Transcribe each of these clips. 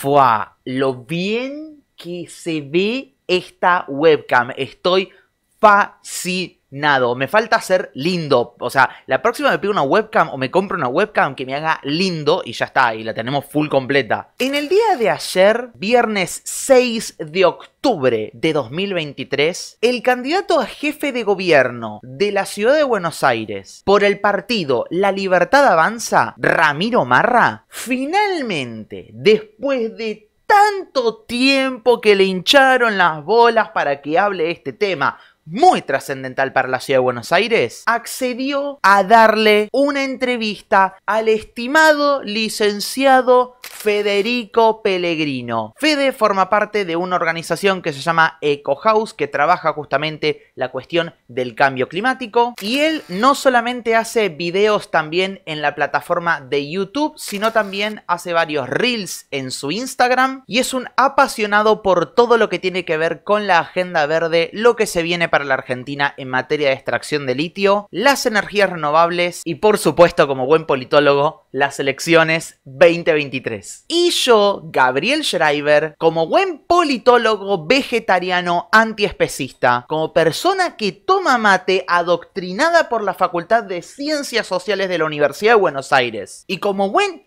¡Fua! Lo bien que se ve esta webcam. Estoy fascinado nado, me falta ser lindo. O sea, la próxima me pido una webcam o me compro una webcam que me haga lindo y ya está, y la tenemos full completa. En el día de ayer, viernes 6 de octubre de 2023, el candidato a jefe de gobierno de la ciudad de Buenos Aires por el partido La Libertad Avanza, Ramiro Marra, finalmente, después de tanto tiempo que le hincharon las bolas para que hable este tema, muy trascendental para la ciudad de Buenos Aires, accedió a darle una entrevista al estimado licenciado Federico Pellegrino. Fede forma parte de una organización que se llama House que trabaja justamente la cuestión del cambio climático. Y él no solamente hace videos también en la plataforma de YouTube, sino también hace varios reels en su Instagram. Y es un apasionado por todo lo que tiene que ver con la agenda verde, lo que se viene para la Argentina en materia de extracción de litio, las energías renovables y por supuesto, como buen politólogo, las elecciones 2023. Y yo, Gabriel Schreiber, como buen politólogo vegetariano antiespecista, como persona que toma mate adoctrinada por la Facultad de Ciencias Sociales de la Universidad de Buenos Aires, y como buen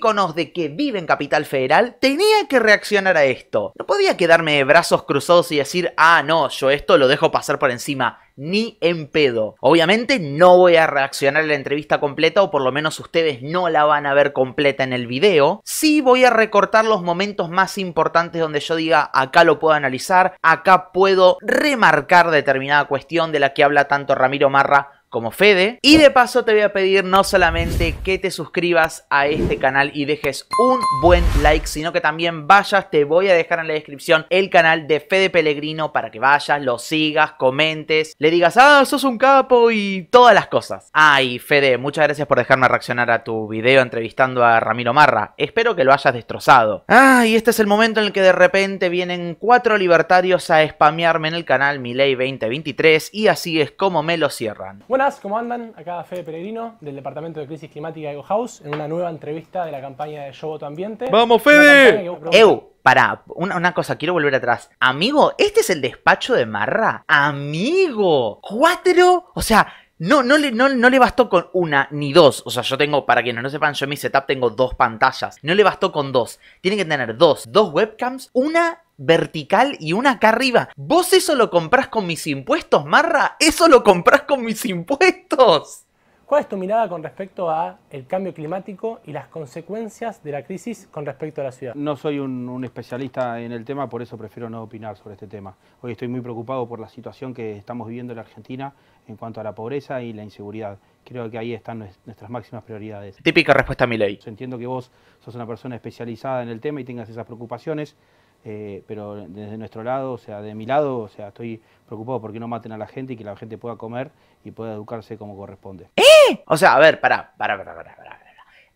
conoz de que vive en Capital Federal, tenía que reaccionar a esto. No podía quedarme de brazos cruzados y decir, ah, no, yo esto lo dejo pasar por encima ni en pedo. Obviamente no voy a reaccionar a la entrevista completa o por lo menos ustedes no la van a ver completa en el video. Sí voy a recortar los momentos más importantes donde yo diga acá lo puedo analizar, acá puedo remarcar determinada cuestión de la que habla tanto Ramiro Marra como Fede. Y de paso te voy a pedir no solamente que te suscribas a este canal y dejes un buen like, sino que también vayas, te voy a dejar en la descripción el canal de Fede Pellegrino para que vayas, lo sigas, comentes, le digas, ah, sos un capo y todas las cosas. Ay, Fede, muchas gracias por dejarme reaccionar a tu video entrevistando a Ramiro Marra. Espero que lo hayas destrozado. Ah, y este es el momento en el que de repente vienen cuatro libertarios a spamearme en el canal ley 2023 y así es como me lo cierran. ¿cómo andan? Acá Fede Peregrino, del Departamento de Crisis Climática de EcoHouse, en una nueva entrevista de la campaña de Yo Voto Ambiente. ¡Vamos, Fede! Eu, Para una, cosa, quiero volver atrás. Amigo, ¿este es el despacho de Marra? ¡Amigo! ¿Cuatro? O sea, no, no le, no, no le bastó con una ni dos. O sea, yo tengo, para quienes no sepan, yo en mi setup tengo dos pantallas. No le bastó con dos. Tiene que tener dos, dos webcams, una vertical y una acá arriba. ¿Vos eso lo comprás con mis impuestos, Marra? Eso lo comprás con mis impuestos. ¿Cuál es tu mirada con respecto a el cambio climático y las consecuencias de la crisis con respecto a la ciudad? No soy un, especialista en el tema, por eso prefiero no opinar sobre este tema. Hoy estoy muy preocupado por la situación que estamos viviendo en Argentina en cuanto a la pobreza y la inseguridad. Creo que ahí están nuestras máximas prioridades. Típica respuesta a mi ley. Entiendo que vos sos una persona especializada en el tema y tengas esas preocupaciones. Eh, pero desde nuestro lado, o sea, de mi lado, o sea, estoy preocupado porque no maten a la gente y que la gente pueda comer y pueda educarse como corresponde. ¿Eh? O sea, a ver, para para pará, pará.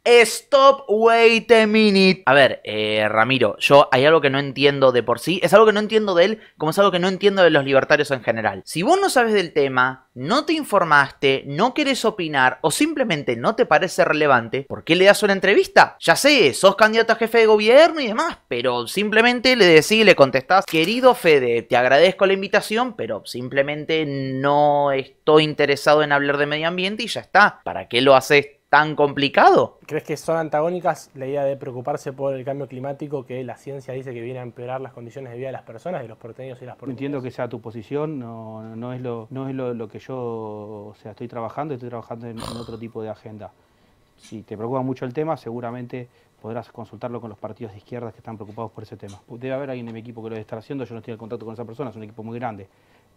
Stop, wait a minute. A ver, eh, Ramiro, yo hay algo que no entiendo de por sí. Es algo que no entiendo de él, como es algo que no entiendo de los libertarios en general. Si vos no sabes del tema, no te informaste, no querés opinar o simplemente no te parece relevante, ¿por qué le das una entrevista? Ya sé, sos candidato a jefe de gobierno y demás, pero simplemente le decís, le contestás, querido Fede, te agradezco la invitación, pero simplemente no estoy interesado en hablar de medio ambiente y ya está. ¿Para qué lo haces? tan complicado. ¿Crees que son antagónicas la idea de preocuparse por el cambio climático que la ciencia dice que viene a empeorar las condiciones de vida de las personas, de los porteños y las porteñas? Entiendo que sea tu posición, no, es, lo, no es lo, que yo o sea, estoy trabajando, estoy trabajando en, otro tipo de agenda. Si te preocupa mucho el tema, seguramente podrás consultarlo con los partidos de izquierdas que están preocupados por ese tema. Debe haber alguien en mi equipo que lo esté haciendo, yo no estoy en contacto con esa persona, es un equipo muy grande.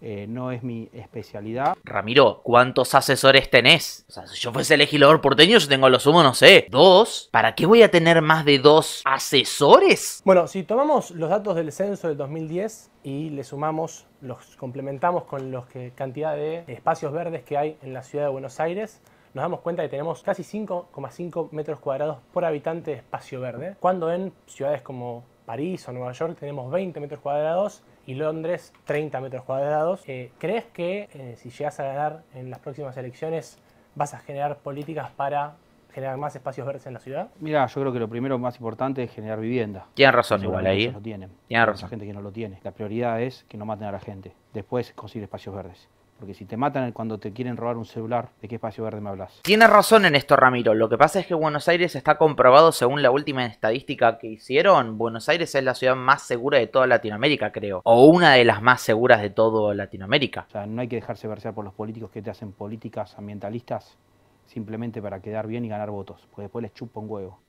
Eh, no es mi especialidad. Ramiro, ¿cuántos asesores tenés? O sea, si yo fuese legislador porteño, yo tengo los lo sumo, no sé, dos. ¿Para qué voy a tener más de dos asesores? Bueno, si tomamos los datos del censo del 2010 y le sumamos, los complementamos con los que, cantidad de espacios verdes que hay en la ciudad de Buenos Aires, nos damos cuenta que tenemos casi 5,5 metros cuadrados por habitante de espacio verde, cuando en ciudades como París o Nueva York tenemos 20 metros cuadrados y Londres 30 metros cuadrados. Eh, ¿Crees que eh, si llegas a ganar en las próximas elecciones vas a generar políticas para generar más espacios verdes en la ciudad? Mira, yo creo que lo primero más importante es generar vivienda. Tienen razón igual ahí. tienen. razón. Hay gente que no lo tiene. La prioridad es que no maten a la gente. Después conseguir espacios verdes. Porque si te matan cuando te quieren robar un celular, ¿de qué espacio verde me hablas? Tienes razón en esto, Ramiro. Lo que pasa es que Buenos Aires está comprobado según la última estadística que hicieron. Buenos Aires es la ciudad más segura de toda Latinoamérica, creo. O una de las más seguras de toda Latinoamérica. O sea, no hay que dejarse versear por los políticos que te hacen políticas ambientalistas simplemente para quedar bien y ganar votos. Porque después les chupa un huevo.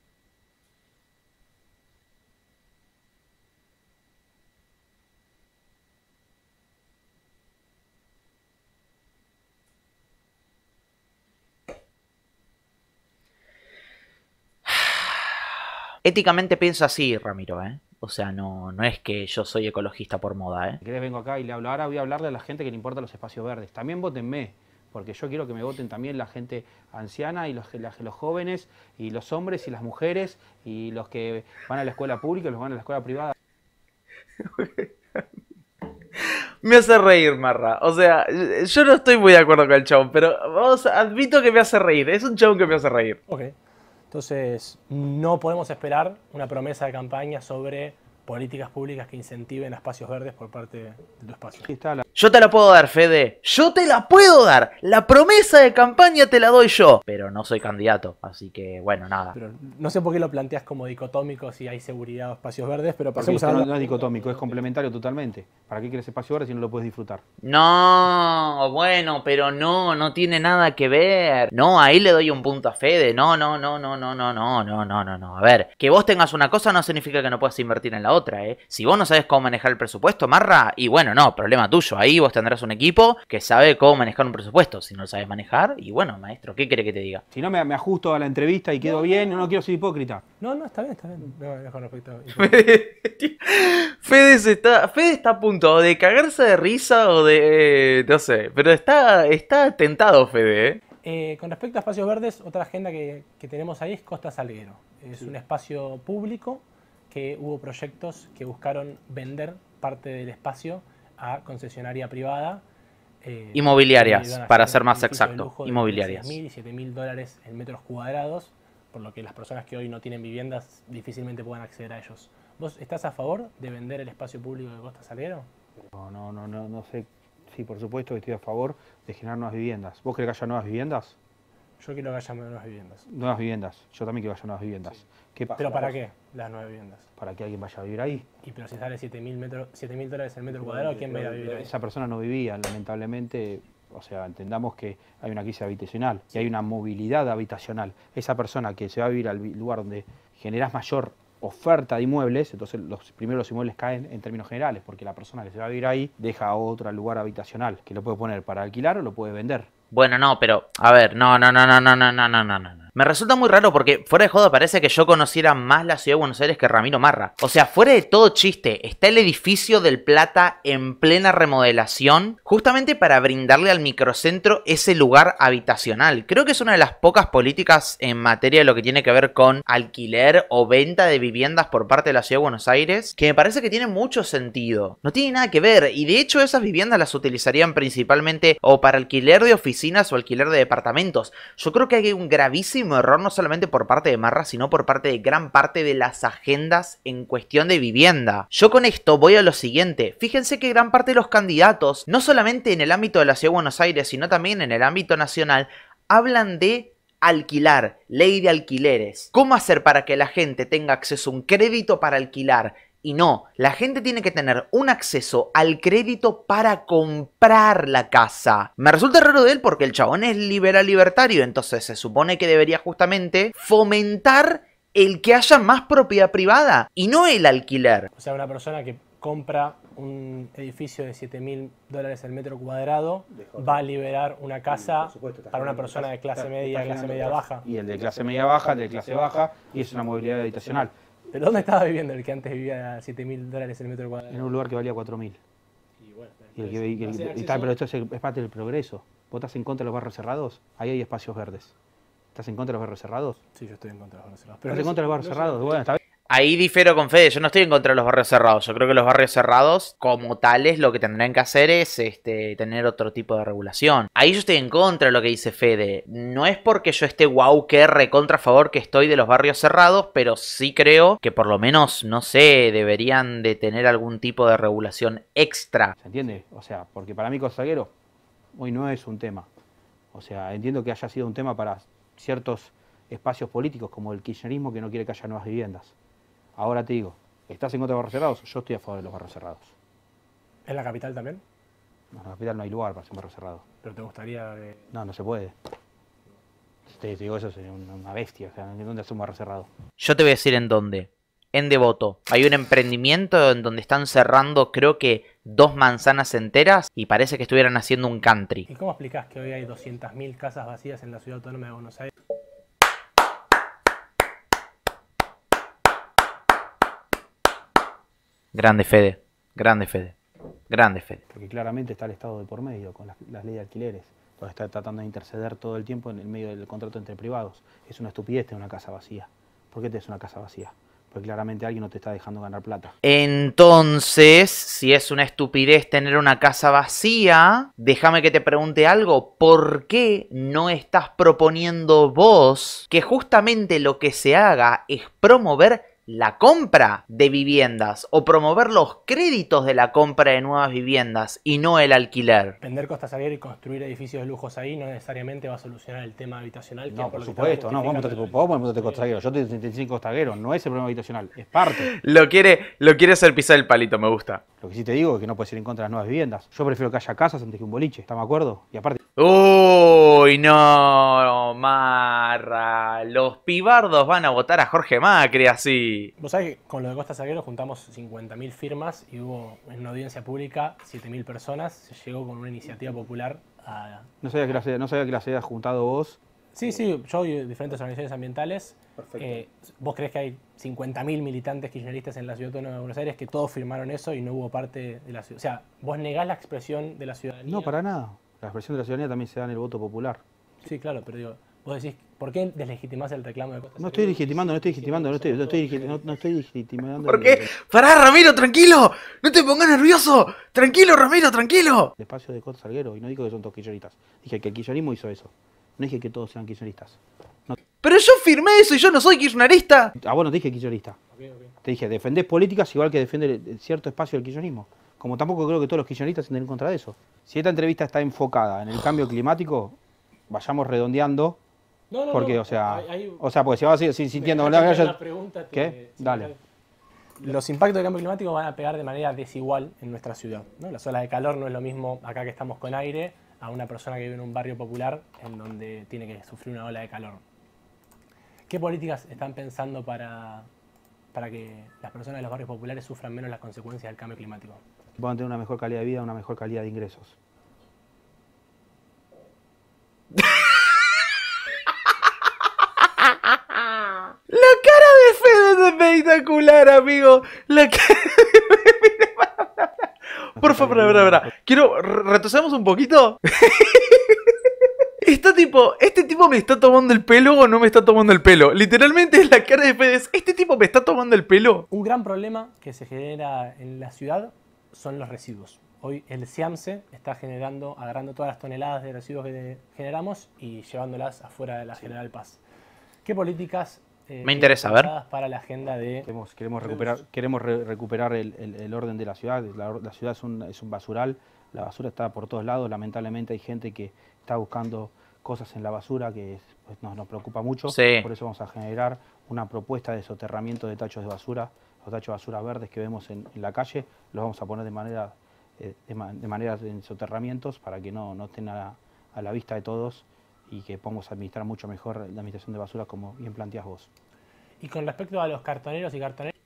Éticamente pienso así, Ramiro, ¿eh? O sea, no, no es que yo soy ecologista por moda, ¿eh? Que vengo acá y le hablo. Ahora voy a hablarle a la gente que le importa los espacios verdes. También votenme, porque yo quiero que me voten también la gente anciana y los, que los jóvenes y los hombres y las mujeres y los que van a la escuela pública y los van a la escuela privada. me hace reír, Marra. O sea, yo no estoy muy de acuerdo con el chabón, pero vamos, admito que me hace reír. Es un chabón que me hace reír. Ok. Entonces, no podemos esperar una promesa de campaña sobre políticas públicas que incentiven a espacios verdes por parte de tu espacio. Yo te la puedo dar, Fede. Yo te la puedo dar. La promesa de campaña te la doy yo. Pero no soy candidato, así que bueno, nada. Pero no sé por qué lo planteas como dicotómico si hay seguridad o espacios verdes, pero para mí No, no es dicotómico, es complementario totalmente. ¿Para qué quieres espacio verde si no lo puedes disfrutar? No, bueno, pero no, no tiene nada que ver. No, ahí le doy un punto a Fede. No, no, no, no, no, no, no, no, no, no, no. A ver, que vos tengas una cosa no significa que no puedas invertir en la otra otra, ¿eh? Si vos no sabes cómo manejar el presupuesto, Marra, y bueno, no, problema tuyo. Ahí vos tendrás un equipo que sabe cómo manejar un presupuesto. Si no lo sabes manejar, y bueno, maestro, ¿qué quiere que te diga? Si no, me, ajusto a la entrevista y quedo bien, no, quiero ser hipócrita. No, no, está bien, está bien. Fede, está, Fede está a punto de cagarse de risa o de. no sé, pero está, está tentado, Fede, ¿eh? Eh, con respecto a espacios verdes, otra agenda que, tenemos ahí es Costa Salguero. Es un espacio público que hubo proyectos que buscaron vender parte del espacio a concesionaria privada. Eh, inmobiliarias, para ser más exacto, inmobiliarias. mil y mil dólares en metros cuadrados, por lo que las personas que hoy no tienen viviendas difícilmente puedan acceder a ellos. ¿Vos estás a favor de vender el espacio público de Costa Salero No, no, no, no, no sé. Sí, por supuesto que estoy a favor de generar nuevas viviendas. ¿Vos crees que haya nuevas viviendas? Yo quiero que haya nuevas viviendas. Nuevas viviendas. Yo también quiero que haya nuevas viviendas. ¿Pero para qué las nuevas viviendas? Para que alguien vaya a vivir ahí. Y pero si sale 7.000 mil dólares el metro cuadrado, ¿quién va a vivir ahí? Esa persona no vivía, lamentablemente. O sea, entendamos que hay una crisis habitacional y hay una movilidad habitacional. Esa persona que se va a vivir al lugar donde generas mayor oferta de inmuebles, entonces los, primeros los inmuebles caen en términos generales, porque la persona que se va a vivir ahí deja otro lugar habitacional, que lo puede poner para alquilar o lo puede vender. Bueno, no, pero, a ver, no, no, no, no, no, no, no, no, no. Me resulta muy raro porque fuera de joda parece que yo conociera más la ciudad de Buenos Aires que Ramiro Marra. O sea, fuera de todo chiste, está el edificio del Plata en plena remodelación justamente para brindarle al microcentro ese lugar habitacional. Creo que es una de las pocas políticas en materia de lo que tiene que ver con alquiler o venta de viviendas por parte de la ciudad de Buenos Aires que me parece que tiene mucho sentido. No tiene nada que ver y de hecho esas viviendas las utilizarían principalmente o para alquiler de oficinas o alquiler de departamentos. Yo creo que hay un gravísimo error no solamente por parte de Marra, sino por parte de gran parte de las agendas en cuestión de vivienda. Yo con esto voy a lo siguiente. Fíjense que gran parte de los candidatos, no solamente en el ámbito de la Ciudad de Buenos Aires, sino también en el ámbito nacional, hablan de alquilar, ley de alquileres, cómo hacer para que la gente tenga acceso a un crédito para alquilar, y no, la gente tiene que tener un acceso al crédito para comprar la casa. Me resulta raro de él porque el chabón es liberal libertario, entonces se supone que debería justamente fomentar el que haya más propiedad privada y no el alquiler. O sea, una persona que compra un edificio de 7 mil dólares el metro cuadrado, va a liberar una casa para una persona de clase media, clase media baja. Y el de clase media baja, el de clase baja, y es una movilidad habitacional. ¿Pero dónde estaba viviendo el que antes vivía a 7 mil dólares el metro cuadrado? En un lugar que valía 4 mil. Y bueno, y el tal, pero esto es, parte del progreso. ¿Vos estás en contra de los barrios cerrados? Ahí hay espacios verdes. ¿Estás en contra de los barrios cerrados? Sí, yo estoy en contra de los barrios cerrados. ¿Estás en contra de los barrios cerrados? Bueno, está bien. Ahí difiero con Fede, yo no estoy en contra de los barrios cerrados. Yo creo que los barrios cerrados, como tales, lo que tendrían que hacer es este, tener otro tipo de regulación. Ahí yo estoy en contra de lo que dice Fede. No es porque yo esté wow que recontra favor que estoy de los barrios cerrados, pero sí creo que por lo menos, no sé, deberían de tener algún tipo de regulación extra. ¿Se entiende? O sea, porque para mí Costaguero, hoy no es un tema. O sea, entiendo que haya sido un tema para ciertos espacios políticos como el kirchnerismo que no quiere que haya nuevas viviendas. Ahora te digo, ¿estás en contra de cerrados? Yo estoy a favor de los barrios cerrados. ¿En la capital también? No, en la capital no hay lugar para hacer un barro cerrado. ¿Pero te gustaría...? No, no se puede. Te, digo, eso sería una bestia. O sea, ¿en dónde hacer un barrio cerrado? Yo te voy a decir en dónde. En Devoto. Hay un emprendimiento en donde están cerrando, creo que dos manzanas enteras y parece que estuvieran haciendo un country. ¿Y cómo explicás que hoy hay 200.000 casas vacías en la ciudad autónoma de Buenos Aires? Grande Fede, grande Fede, grande Fede. Porque claramente está el Estado de por medio con las, leyes de alquileres, donde está tratando de interceder todo el tiempo en el medio del contrato entre privados. Es una estupidez tener una casa vacía. ¿Por qué tenés una casa vacía? Porque claramente alguien no te está dejando ganar plata. Entonces, si es una estupidez tener una casa vacía, déjame que te pregunte algo. ¿Por qué no estás proponiendo vos que justamente lo que se haga es promover la compra de viviendas o promover los créditos de la compra de nuevas viviendas y no el alquiler. Vender costas y construir edificios de lujos ahí no necesariamente va a solucionar el tema habitacional. No, por supuesto, no, vos a montate costaguero, yo tengo 35 costaguero, no es el problema habitacional, es parte. lo, quiere, lo quiere hacer pisar el palito, me gusta. Lo que sí te digo es que no puedes ir en contra de las nuevas viviendas. Yo prefiero que haya casas antes que un boliche, ¿estamos de acuerdo? Y aparte, Uy, no, Marra. Los pibardos van a votar a Jorge Macri así. Vos sabés que con lo de Costa Salguero juntamos 50.000 firmas y hubo en una audiencia pública 7.000 personas. Se llegó con una iniciativa popular a... No sabía que las, no que juntado vos. Sí, sí, yo y diferentes organizaciones ambientales. Perfecto. Eh, ¿Vos crees que hay 50.000 militantes kirchneristas en la Ciudad de Buenos Aires que todos firmaron eso y no hubo parte de la ciudad? O sea, ¿vos negás la expresión de la ciudadanía? No, para nada. La expresión de la ciudadanía también se da en el voto popular. Sí, claro, pero digo, vos decís, ¿por qué deslegitimás el reclamo de Costa No estoy legitimando, no estoy legitimando, no estoy, no estoy, no, estoy legitimando. ¿Por qué? ¡Pará, Ramiro, tranquilo! ¡No te pongas nervioso! ¡Tranquilo, Ramiro, tranquilo! El espacio de Costa Salguero, y no digo que son todos quillonistas. Dije que el quillonismo hizo eso. No dije que todos sean quillonistas Pero yo firmé eso y yo no soy quillonarista Ah, bueno, te dije kirchnerista. Te dije, defendés políticas igual que defiende cierto espacio del quillonismo como tampoco creo que todos los kirchneristas estén en contra de eso. Si esta entrevista está enfocada en el cambio climático, vayamos redondeando. No, no, porque, no, o sea, o sea, porque se va sintiendo sin ¿Qué? Dale. Los impactos del cambio climático van a pegar de manera desigual en nuestra ciudad. Las olas de calor no es lo mismo acá que estamos con aire a una persona que vive en un barrio popular en donde tiene que sufrir una ola de calor. ¿Qué políticas están pensando para, para que las personas de los barrios populares sufran menos las consecuencias del cambio climático? van a tener una mejor calidad de vida, una mejor calidad de ingresos. La cara de Fede es espectacular, amigo. La cara de Fede. Por favor, espera, espera. Quiero. ¿Retrocedamos un poquito? Está tipo, este tipo me está tomando el pelo o no me está tomando el pelo. Literalmente es la cara de Fede. ¿Este tipo me está tomando el pelo? Un gran problema que se genera en la ciudad son los residuos. Hoy el CIAMSE está generando, agarrando todas las toneladas de residuos que generamos y llevándolas afuera de la General Paz. ¿Qué políticas eh, me interesa ver para la agenda de queremos, recuperar queremos recuperar el, orden de la ciudad la, ciudad es un, basural la basura está por todos lados lamentablemente hay gente que está buscando cosas en la basura que pues, nos, nos, preocupa mucho por eso vamos a generar una propuesta de soterramiento de tachos de basura los tachos de basura verdes que vemos en, la calle, los vamos a poner de manera, eh, de, en soterramientos para que no, no estén a la, vista de todos y que podamos administrar mucho mejor la administración de basura como bien planteas vos. Y con respecto a los cartoneros y cartoneras...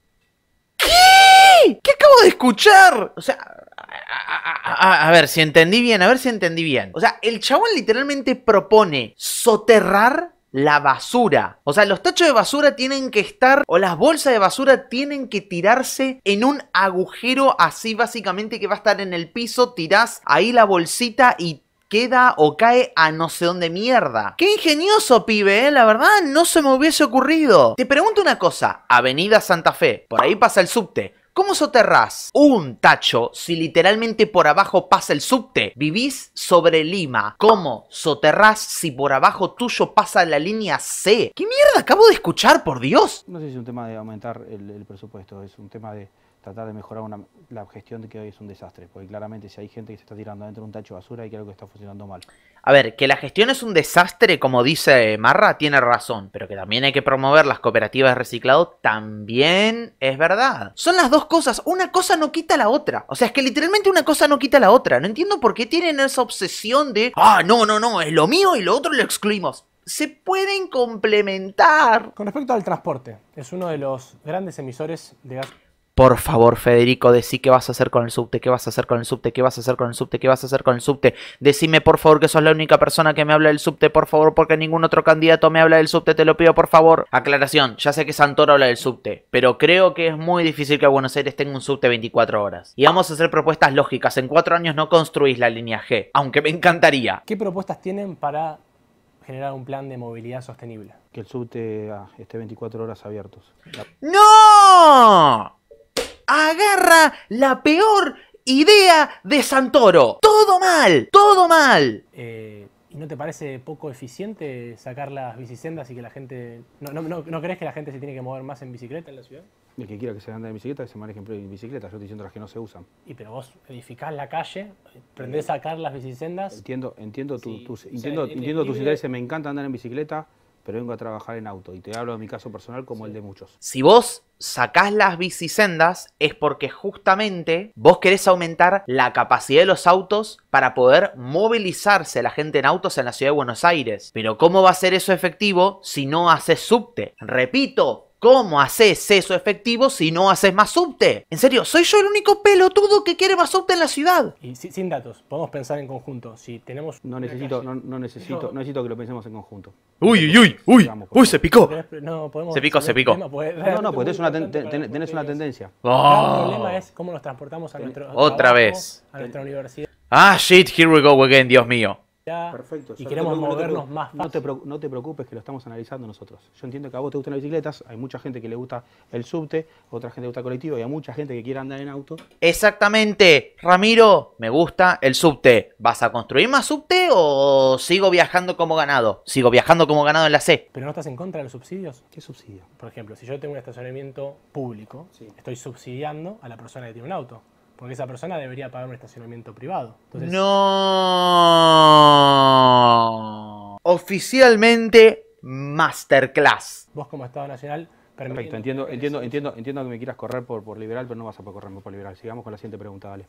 ¿Qué? ¿Qué acabo de escuchar? O sea, a, a, ver si entendí bien, a ver si entendí bien. O sea, el chabón literalmente propone soterrar la basura. O sea, los tachos de basura tienen que estar, o las bolsas de basura tienen que tirarse en un agujero así básicamente que va a estar en el piso, tirás ahí la bolsita y queda o cae a no sé dónde mierda. Qué ingenioso, pibe, ¿eh? la verdad no se me hubiese ocurrido. Te pregunto una cosa, Avenida Santa Fe, por ahí pasa el subte. ¿Cómo soterrás un tacho si literalmente por abajo pasa el subte? Vivís sobre Lima. ¿Cómo soterrás si por abajo tuyo pasa la línea C? ¿Qué mierda acabo de escuchar, por Dios? No sé si es un tema de aumentar el, el presupuesto, es un tema de tratar de mejorar la gestión de que hoy es un desastre, porque claramente si hay gente que se está tirando dentro de un tacho de basura, hay que algo que está funcionando mal. A ver, que la gestión es un desastre, como dice Marra, tiene razón, pero que también hay que promover las cooperativas de reciclado, también es verdad. Son las dos cosas, una cosa no quita la otra. O sea, es que literalmente una cosa no quita la otra. No entiendo por qué tienen esa obsesión de, ah, no, no, no, es lo mío y lo otro lo excluimos se pueden complementar. Con respecto al transporte, es uno de los grandes emisores de gas por favor, Federico, decí qué vas a hacer con el subte, qué vas a hacer con el subte, qué vas a hacer con el subte, qué vas a hacer con el subte. Decime, por favor, que sos la única persona que me habla del subte, por favor, porque ningún otro candidato me habla del subte, te lo pido, por favor. Aclaración, ya sé que Santoro habla del subte, pero creo que es muy difícil que Buenos Aires tenga un subte 24 horas. Y vamos a hacer propuestas lógicas. En cuatro años no construís la línea G, aunque me encantaría. ¿Qué propuestas tienen para generar un plan de movilidad sostenible? Que el subte ah, esté 24 horas abiertos. ¡No! agarra la peor idea de Santoro. Todo mal, todo mal. Eh, ¿Y no te parece poco eficiente sacar las bicisendas y que la gente... ¿No, no, no, no crees que la gente se tiene que mover más en bicicleta en la ciudad? El que quiera que se ande en bicicleta, que se ejemplo en bicicleta. Yo estoy diciendo las que no se usan. Y pero vos edificás la calle, prendés a sacar las bicisendas. Entiendo, entiendo, tu, tus, entiendo tus intereses. Me encanta andar en bicicleta pero vengo a trabajar en auto. Y te hablo de mi caso personal como el de muchos. Si vos sacás las bicisendas es porque justamente vos querés aumentar la capacidad de los autos para poder movilizarse la gente en autos en la ciudad de Buenos Aires. Pero ¿cómo va a ser eso efectivo si no haces subte? Repito, ¿Cómo haces eso efectivo si no haces más subte? En serio, soy yo el único pelotudo que quiere más subte en la ciudad. Y sin datos, podemos pensar en conjunto. Si tenemos. No necesito, no, necesito, necesito que lo pensemos en conjunto. Uy, uy, uy, uy. uy, se picó. se picó, se picó. no, no, pues tenés una, ten, una tendencia. Ah. El problema es cómo nos transportamos a nuestro. Otra vez. A nuestra universidad. Ah, shit, here we go again, Dios mío. Perfecto. Y queremos movernos más. No te, preocupes que lo estamos analizando nosotros. Yo entiendo que a vos te gustan las bicicletas, hay mucha gente que le gusta el subte, otra gente le gusta el colectivo y hay mucha gente que quiere andar en auto. Exactamente, Ramiro, me gusta el subte. ¿Vas a construir más subte o sigo viajando como ganado? Sigo viajando como ganado en la C. ¿Pero no estás en contra de los subsidios? ¿Qué subsidio? Por ejemplo, si yo tengo un estacionamiento público, estoy subsidiando a la persona que tiene un auto porque esa persona debería pagar un estacionamiento privado. Entonces, no. Oficialmente masterclass. Vos como Estado Nacional Perfecto, entiendo, entiendo, entiendo, entiendo que me quieras correr por, por liberal, pero no vas a poder correrme por liberal. Sigamos con la siguiente pregunta, dale.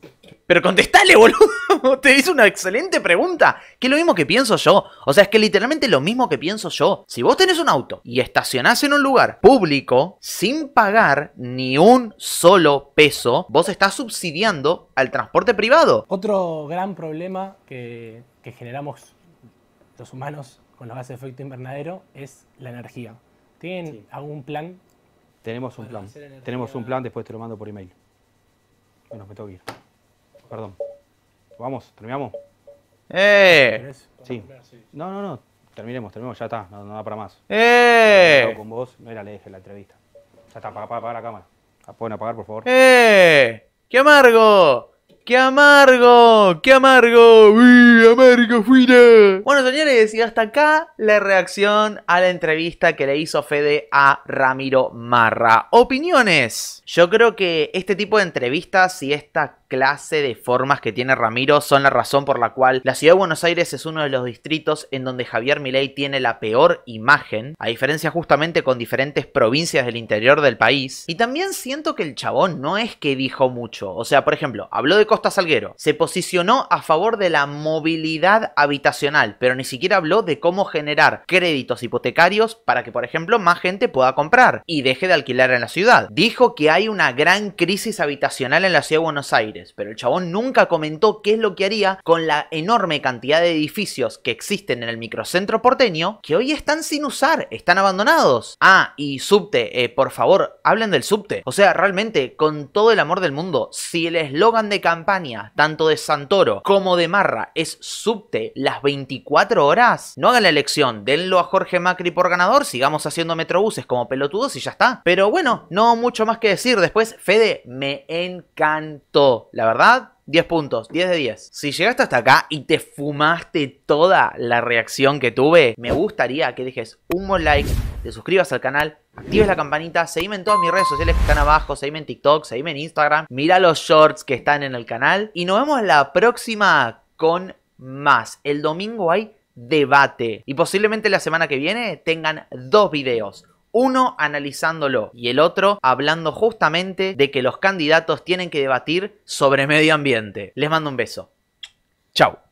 Pero contestale, boludo. Te hice una excelente pregunta. Que es lo mismo que pienso yo. O sea, es que literalmente lo mismo que pienso yo. Si vos tenés un auto y estacionás en un lugar público sin pagar ni un solo peso, vos estás subsidiando al transporte privado. Otro gran problema que, generamos los humanos con los gases de efecto invernadero es la energía. ¿Tienen algún plan? Tenemos un plan. Tenemos un plan, después te lo mando por email. Bueno, me tengo que ir. Perdón. Vamos, terminamos. ¡Eh! Sí. No, no, no. Terminemos, terminemos, ya está, no, da para más. ¡Eh! Con vos, no era le dije la entrevista. Ya está, apaga, apaga, la cámara. La pueden apagar, por favor. ¡Eh! ¡Qué amargo! ¡Qué amargo! ¡Qué amargo! ¡Uy, amargo fuera! Bueno, señores, y hasta acá la reacción a la entrevista que le hizo Fede a Ramiro Marra. Opiniones. Yo creo que este tipo de entrevistas y esta clase de formas que tiene Ramiro son la razón por la cual la ciudad de Buenos Aires es uno de los distritos en donde Javier Milei tiene la peor imagen, a diferencia justamente con diferentes provincias del interior del país. Y también siento que el chabón no es que dijo mucho, o sea, por ejemplo, habló de Costa Salguero. Se posicionó a favor de la movilidad habitacional, pero ni siquiera habló de cómo generar créditos hipotecarios para que, por ejemplo, más gente pueda comprar y deje de alquilar en la ciudad. Dijo que hay una gran crisis habitacional en la ciudad de Buenos Aires, pero el chabón nunca comentó qué es lo que haría con la enorme cantidad de edificios que existen en el microcentro porteño que hoy están sin usar, están abandonados. Ah, y subte, eh, por favor, hablen del subte. O sea, realmente, con todo el amor del mundo, si el eslogan de cambio tanto de Santoro como de Marra, es subte las 24 horas, no hagan la elección, denlo a Jorge Macri por ganador, sigamos haciendo metrobuses como pelotudos y ya está. Pero bueno, no mucho más que decir. Después, Fede, me encantó. La verdad, 10 puntos, 10 de 10. Si llegaste hasta acá y te fumaste toda la reacción que tuve, me gustaría que dejes un buen like, te suscribas al canal, actives la campanita, seguime en todas mis redes sociales que están abajo, seguime en TikTok, seguime en Instagram, mira los shorts que están en el canal y nos vemos la próxima con más. El domingo hay debate y posiblemente la semana que viene tengan dos videos uno analizándolo y el otro hablando justamente de que los candidatos tienen que debatir sobre medio ambiente. Les mando un beso. Chao.